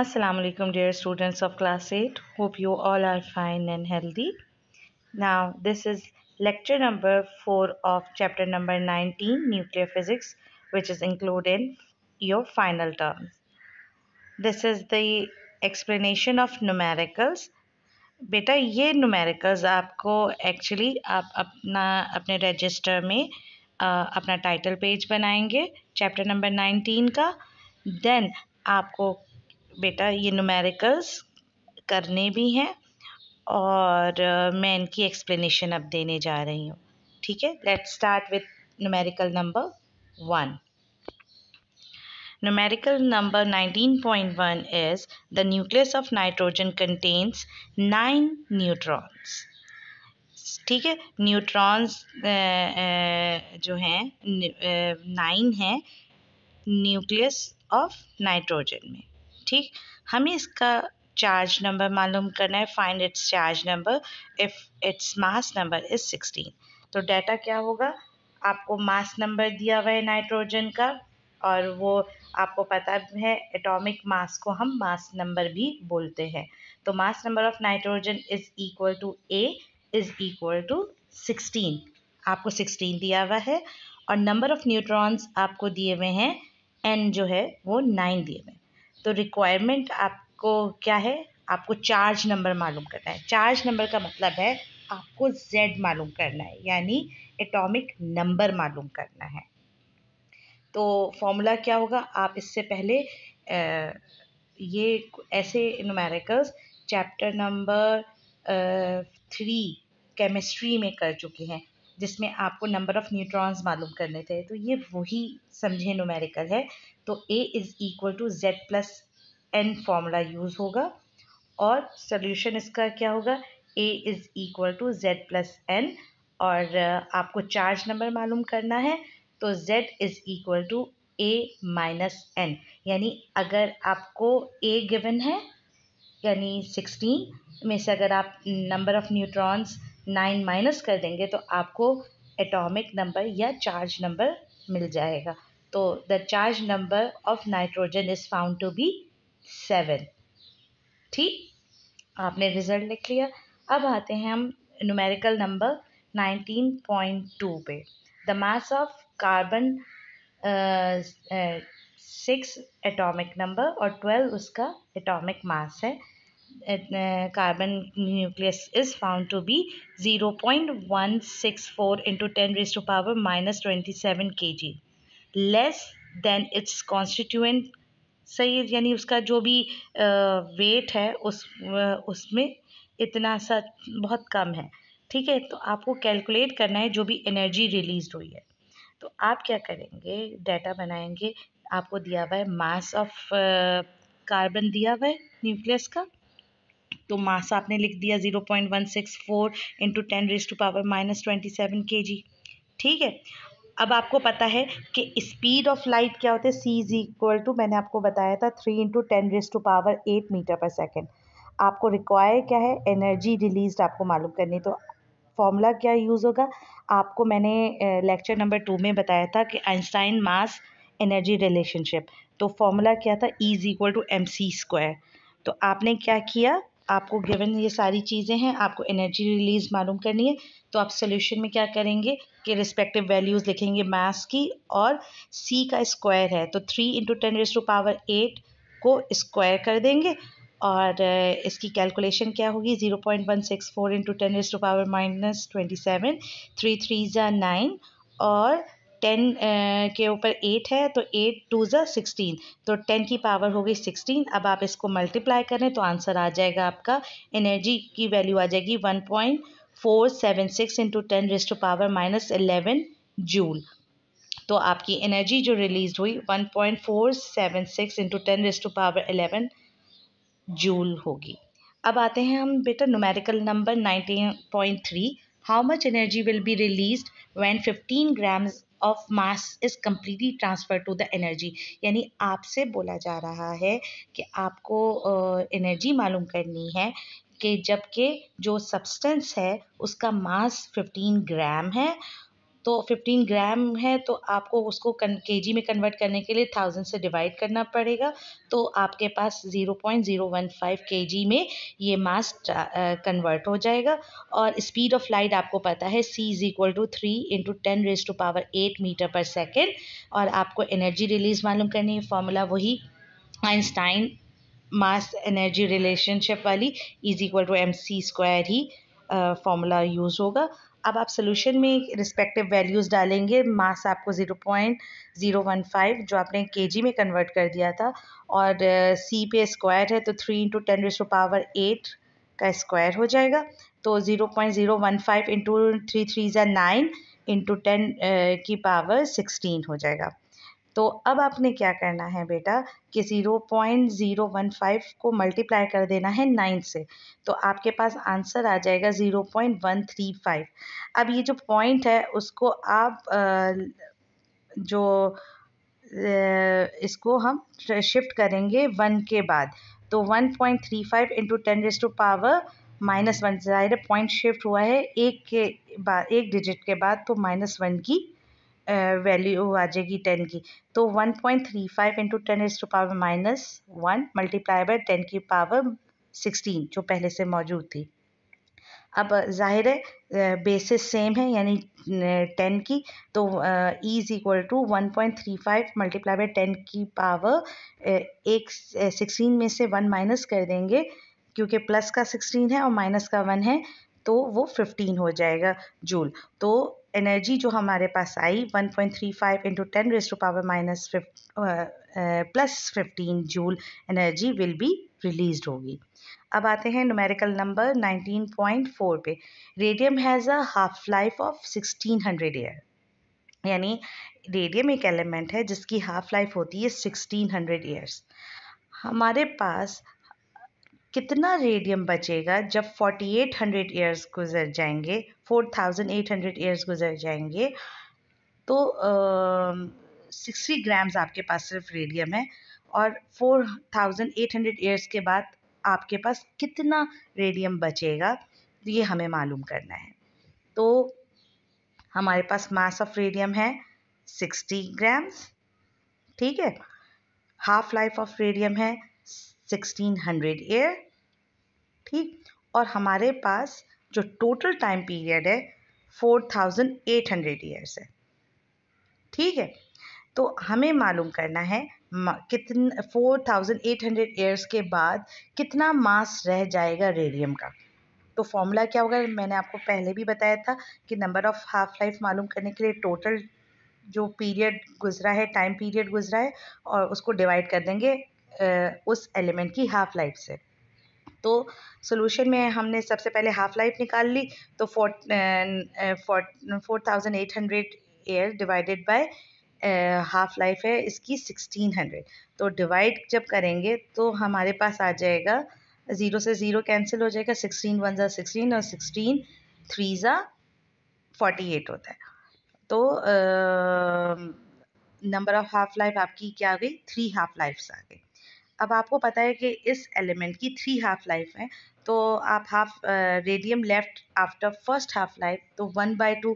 Assalamualaikum dear students of class 8 hope you all are fine and healthy now this is lecture number 4 of chapter number 19 nuclear physics which is included in your final term this is the explanation of numericals बेटा ये numericals आपको actually आप अपना अपने register में आ, अपना title page बनाएंगे chapter number 19 का then आपको बेटा ये नुमेरिकल्स करने भी हैं और मैं इनकी एक्सप्लेनेशन अब देने जा रही हूँ ठीक है let's start with numerical number one Numerical number 19.1 is the nucleus of nitrogen contains nine neutrons. ठीक है न्यूट्रॉन्स जो हैं नाइन हैं न्यूक्लियस ऑफ नाइट्रोजन में ठीक हमें इसका चार्ज नंबर मालूम करना है find its charge number if its mass number is sixteen तो डाटा क्या होगा आपको मास नंबर दिया हुआ है नाइट्रोजन का और वो आपको पता है एटॉमिक मास को हम मास नंबर भी बोलते हैं तो mass number of nitrogen is equal to A is equal to sixteen आपको सिक्सटीन दिया हुआ है और नंबर ऑफ़ न्यूट्रॉन्स आपको दिए हुए हैं एन जो है वो नाइन दिए हुए हैं तो रिक्वायरमेंट आपको क्या है आपको चार्ज नंबर मालूम करना है चार्ज नंबर का मतलब है आपको जेड मालूम करना है यानी एटॉमिक नंबर मालूम करना है तो फॉर्मूला क्या होगा आप इससे पहले ये ऐसे numericals chapter number three chemistry में कर चुके हैं जिसमें आपको नंबर ऑफ़ न्यूट्रॉन्स मालूम करने थे तो ये वही समझे नोमेरिकल है तो A is equal to Z plus N formula use होगा और सोल्यूशन इसका क्या होगा A is equal to Z plus N और आपको चार्ज नंबर मालूम करना है तो z is equal to A minus N यानी अगर आपको ए गिवन है यानी सिक्सटीन में से अगर आप number of neutrons nine minus कर देंगे तो आपको एटॉमिक नंबर या चार्ज नंबर मिल जाएगा तो the charge number of nitrogen is found to be seven ठीक आपने रिजल्ट लिख लिया अब आते हैं हम numerical number nineteen point two पे the mass of carbon six atomic number और ट्वेल्व उसका एटॉमिक मास है carbon nucleus is found zero point one six four into ten into to power minus twenty seven K G less than its constituent सही यानी उसका जो भी wait है उस उसमें इतना सा बहुत कम है ठीक है तो आपको कैलकुलेट करना है जो भी एनर्जी रिलीज हुई है तो आप क्या करेंगे डाटा बनाएंगे आपको दिया हुआ है मास ऑफ कार्बन दिया हुआ है न्यूक्लियस का तो मास आपने लिख दिया zero point one six four into ten raise to power minus twenty seven K G ठीक है अब आपको पता है कि स्पीड ऑफ लाइट क्या होते हैं सी इज इक्वल टू मैंने आपको बताया था three into ten raise to power eight metre per second आपको रिक्वायर क्या है एनर्जी रिलीज आपको मालूम करनी तो फॉर्मूला क्या यूज़ होगा आपको मैंने लेक्चर नंबर टू में बताया था कि आइंस्टाइन मास एनर्जी रिलेशनशिप तो फॉर्मूला क्या था E is equal to M C square तो आपने क्या किया आपको गिवन ये सारी चीज़ें हैं आपको एनर्जी रिलीज मालूम करनी है तो आप सोल्यूशन में क्या करेंगे कि रिस्पेक्टिव वैल्यूज़ लिखेंगे मास की और सी का स्क्वायर है तो three into ten raise to power eight को स्क्वायर कर देंगे और uh, इसकी कैलकुलेशन क्या होगी zero point one six four into ten raise to power minus twenty seven three three ज़ा नाइन और टेन के ऊपर एट है तो एट टू ज़ा सिक्सटीन तो टेन की पावर हो गई सिक्सटीन अब आप इसको मल्टीप्लाई करें तो आंसर आ जाएगा आपका एनर्जी की वैल्यू आ जाएगी one point four seven six into ten raise to power minus eleven joule तो आपकी एनर्जी जो रिलीज हुई one point four seven six into ten raise to power eleven joule होगी अब आते हैं हम बेटा numerical number nineteen point three how much energy will be release when fifteen grams of mass is completely transfer to the energy यानी आपसे बोला जा रहा है कि आपको एनर्जी मालूम करनी है कि जबकि जो सब्सटेंस है उसका मास फिफ्टीन ग्राम है तो फिफ्टीन ग्राम है तो आपको उसको कन के जी में कन्वर्ट करने के लिए थाउजेंड से डिवाइड करना पड़ेगा तो आपके पास zero point zero one five K G में ये मास कन्वर्ट हो जाएगा और स्पीड ऑफ लाइट आपको पता है C is equal to three into ten raise to power eight metre per second और आपको एनर्जी रिलीज मालूम करनी है फॉर्मूला वही आइंस्टाइन मास एनर्जी रिलेशनशिप वाली is equal to M C square ही फॉर्मूला यूज़ होगा अब आप सोल्यूशन में रिस्पेक्टिव वैल्यूज़ डालेंगे मास आपको zero point zero one five जो आपने के जी में कन्वर्ट कर दिया था और सी uh, पे स्क्वायर है तो three into ten raise to power eight का स्क्वायर हो जाएगा तो zero point zero one five into three three ज़ा नाइन इंटू टेन की पावर सिक्सटीन हो जाएगा तो अब आपने क्या करना है बेटा कि zero point zero one five को मल्टीप्लाई कर देना है नाइन से तो आपके पास आंसर आ जाएगा zero point one three five अब ये जो पॉइंट है उसको आप जो इसको हम शिफ्ट करेंगे वन के बाद तो one point three five into ten raise to power minus one ज़ाहिर पॉइंट शिफ्ट हुआ है एक के बाद एक डिजिट के बाद तो माइनस वन की वैल्यू आ जाएगी टेन की तो one point three five into ten is to power minus one multiply by ten की पावर सिक्सटीन जो पहले से मौजूद थी अब जाहिर है बेसिस सेम है यानी टेन की तो E is equal to one point three five multiply by ten की पावर एक सिक्सटीन में से वन माइनस कर देंगे क्योंकि प्लस का सिक्सटीन है और माइनस का वन है तो वो फिफ्टीन हो जाएगा जूल तो एनर्जी जो हमारे पास आई 1.35 point three five into ten raise to power minus plus fifteen joule energy will be release होगी अब आते हैं नोमेरिकल नंबर 19.4 पे radium has a half life of 1600 year यानी रेडियम एक एलिमेंट है जिसकी हाफ लाइफ होती है 1600 ईयर्स हमारे पास कितना रेडियम बचेगा जब 4800 ईयर्स गुजर जाएंगे 4800 इयर्स गुजर जाएंगे तो सिक्सटी uh, ग्राम्स आपके पास सिर्फ रेडियम है और 4800 ईयर्स के बाद आपके पास कितना रेडियम बचेगा ये हमें मालूम करना है तो हमारे पास मास ऑफ रेडियम है सिक्सटी ग्राम्स ठीक है हाफ लाइफ ऑफ रेडियम है सिक्सटीन हंड्रेड ईयर ठीक और हमारे पास जो टोटल टाइम पीरियड है four thousand eight hundred years है ठीक है तो हमें मालूम करना है कितना four thousand eight hundred years के बाद कितना मास रह जाएगा रेडियम का तो फॉर्मूला क्या होगा मैंने आपको पहले भी बताया था कि नंबर ऑफ़ हाफ लाइफ मालूम करने के लिए टोटल जो पीरियड गुजरा है टाइम पीरियड गुजरा है और उसको डिवाइड कर देंगे उस एलिमेंट की हाफ लाइफ से तो सोलूशन में हमने सबसे पहले हाफ़ लाइफ निकाल ली तो four thousand eight hundred divided by half life है इसकी सिक्सटीन हंड्रेड तो डिवाइड जब करेंगे तो हमारे पास आ जाएगा ज़ीरो से ज़ीरो कैंसिल हो जाएगा सिक्सटीन वन ज़ा सिक्सटीन और सिक्सटीन थ्री ज़ा फोर्टी एट होता है तो नंबर ऑफ़ हाफ लाइफ आपकी क्या आ गई थ्री हाफ लाइफ्स आ गई अब आपको पता है कि इस एलिमेंट की थ्री हाफ लाइफ है तो आप half radium left after first half life तो वन बाय टू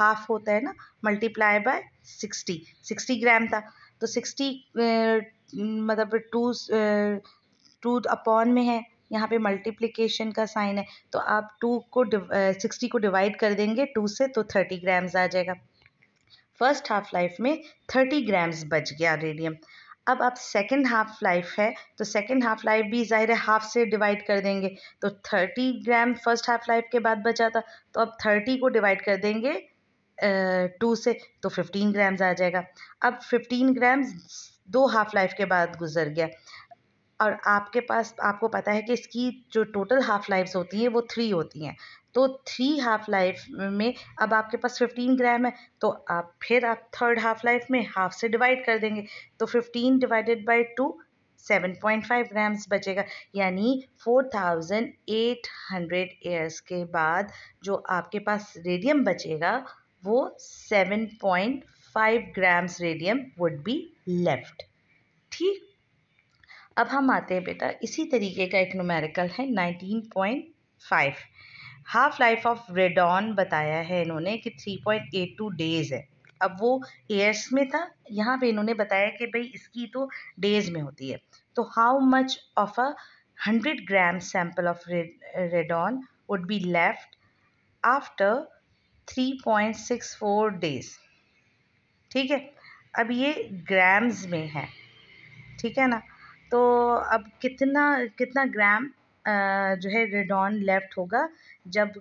हाफ होता है ना multiply by sixty sixty gram था तो सिक्सटी मतलब टू टू अपॉन में है यहाँ पे मल्टीप्लिकेशन का साइन है तो आप टू को सिक्सटी को डिवाइड कर देंगे टू से तो थर्टी ग्राम्स आ जाएगा फर्स्ट हाफ लाइफ में थर्टी ग्राम्स बच गया रेडियम अब आप सेकेंड हाफ लाइफ है तो सेकेंड हाफ लाइफ भी ज़ाहिर है हाफ से डिवाइड कर देंगे तो thirty gram first half life के बाद बचा था तो अब थर्टी को डिवाइड कर देंगे टू से तो फिफ्टीन ग्राम्स आ जाएगा अब फिफ्टीन ग्राम्स दो हाफ लाइफ के बाद गुजर गया और आपके पास आपको पता है कि इसकी जो टोटल हाफ लाइफ्स होती हैं वो थ्री होती हैं तो थ्री हाफ लाइफ में अब आपके पास फिफ्टीन ग्राम है तो आप फिर आप थर्ड हाफ लाइफ में हाफ से डिवाइड कर देंगे तो fifteen divided by two seven point five grams बचेगा यानी four thousand eight hundred years के बाद जो आपके पास रेडियम बचेगा वो seven point five grams radium would be left ठीक अब हम आते हैं बेटा इसी तरीके का एक नोमेरिकल है nineteen point five half life of radon बताया है इन्होंने कि three point eight two days है अब वो ईयर्स में था यहाँ पे इन्होंने बताया कि भाई इसकी तो डेज़ में होती है तो how much of a hundred gram sample of radon would be left after three point six four days ठीक है अब ये ग्राम्स में है ठीक है ना तो अब कितना कितना ग्राम जो है रेडॉन लेफ्ट होगा जब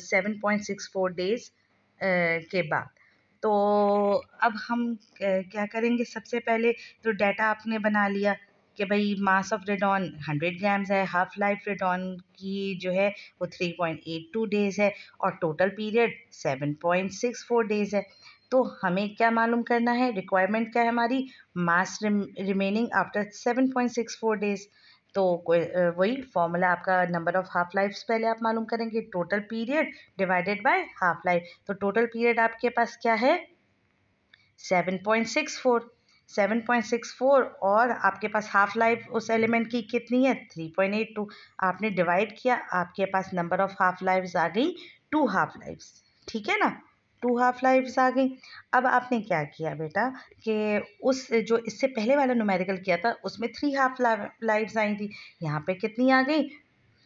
seven point six four days के बाद तो अब हम क्या करेंगे सबसे पहले तो डाटा आपने बना लिया कि भाई mass of radon hundred grams है हाफ लाइफ रेडॉन की जो है वो three point eight two days है और total period seven point six four days है तो हमें क्या मालूम करना है रिक्वायरमेंट क्या है हमारी mass remaining after seven point six four days तो वही फॉर्मूला आपका नंबर ऑफ हाफ लाइफ पहले आप मालूम करेंगे total period divided by half life तो टोटल पीरियड आपके पास क्या है seven point six four seven point six four और आपके पास हाफ लाइफ उस एलिमेंट की कितनी है थ्री पॉइंट एट टू आपने डिवाइड किया आपके पास नंबर ऑफ हाफ लाइफ आ गई टू हाफ लाइफ ठीक है ना टू हाफ लाइव्स आ गई अब आपने क्या किया बेटा कि उस जो इससे पहले वाला नोमेरिकल किया था उसमें थ्री हाफ लाइव्स आई थी यहाँ पे कितनी आ गई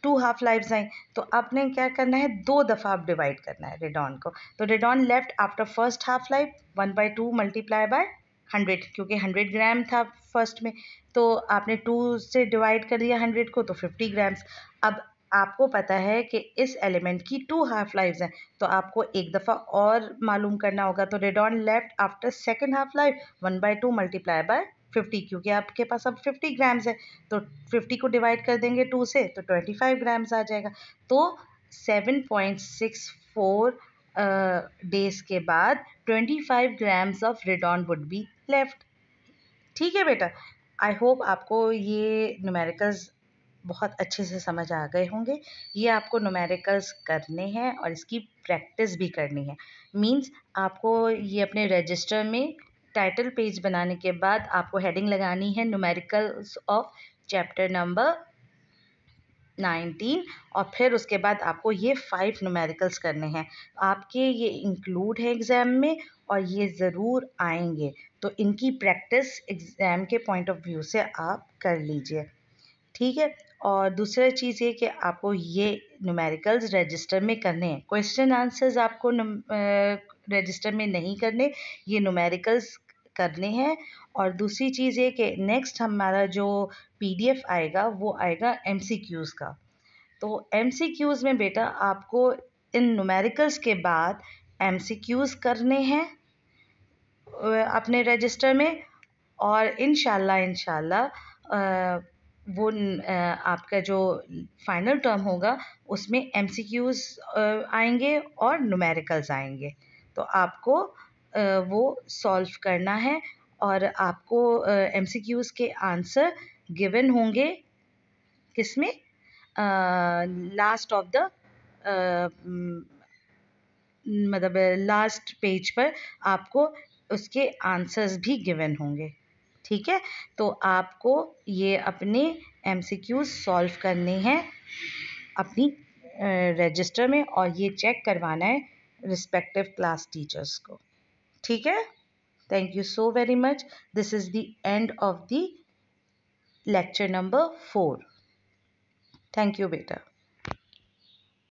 टू हाफ लाइव्स आई तो आपने क्या करना है दो दफ़ा आप डिवाइड करना है रेडॉन को तो radon left after first half life one by two multiply by hundred क्योंकि हंड्रेड ग्राम था फर्स्ट में तो आपने टू से डिवाइड कर दिया हंड्रेड को तो फिफ्टी ग्राम्स अब आपको पता है कि इस एलिमेंट की टू हाफ लाइफ हैं तो आपको एक दफ़ा और मालूम करना होगा तो radon left after second half life one by two multiply by fifty क्योंकि आपके पास अब फिफ्टी ग्राम्स है तो फिफ्टी को डिवाइड कर देंगे टू से तो ट्वेंटी फाइव ग्राम्स आ जाएगा तो seven point six four days के बाद twenty five grams of radon would be left ठीक है बेटा आई होप आपको ये न्यूमेरिकल्स बहुत अच्छे से समझ आ गए होंगे ये आपको नोमेरिकल्स करने हैं और इसकी प्रैक्टिस भी करनी है मींस आपको ये अपने रजिस्टर में टाइटल पेज बनाने के बाद आपको हेडिंग लगानी है numericals of chapter number nineteen और फिर उसके बाद आपको ये फाइव नोमेरिकल्स करने हैं आपके ये इंक्लूड है एग्ज़ाम में और ये ज़रूर आएंगे तो इनकी प्रैक्टिस एग्ज़ाम के पॉइंट ऑफ व्यू से आप कर लीजिए ठीक है और दूसरा चीज़ ये कि आपको ये नुमेरिकल्स रजिस्टर में करने हैं क्वेश्चन आंसर्स आपको रजिस्टर में नहीं करने ये नुमेरिकल्स करने हैं और दूसरी चीज़ ये कि नेक्स्ट हमारा जो पीडीएफ आएगा वो आएगा एमसीक्यूज़ का तो एमसीक्यूज़ में बेटा आपको इन नुमेरिकल्स के बाद एमसीक्यूज़ करने हैं अपने रजिस्टर में और इन शाला वो आपका जो फाइनल टर्म होगा उसमें एम सी क्यूज़ आएंगे और नुमेरिकल्स आएंगे तो आपको वो सॉल्व करना है और आपको एम सी क्यूज़ के आंसर गिवन होंगे किसमें लास्ट ऑफ द मतलब लास्ट पेज पर आपको उसके आंसर्स भी गिवन होंगे ठीक है तो आपको ये अपने एम सी क्यू सॉल्व करने हैं अपनी रजिस्टर में और ये चेक करवाना है रिस्पेक्टिव क्लास टीचर्स को ठीक है thank you so very much this is the end of the lecture number four thank you बेटा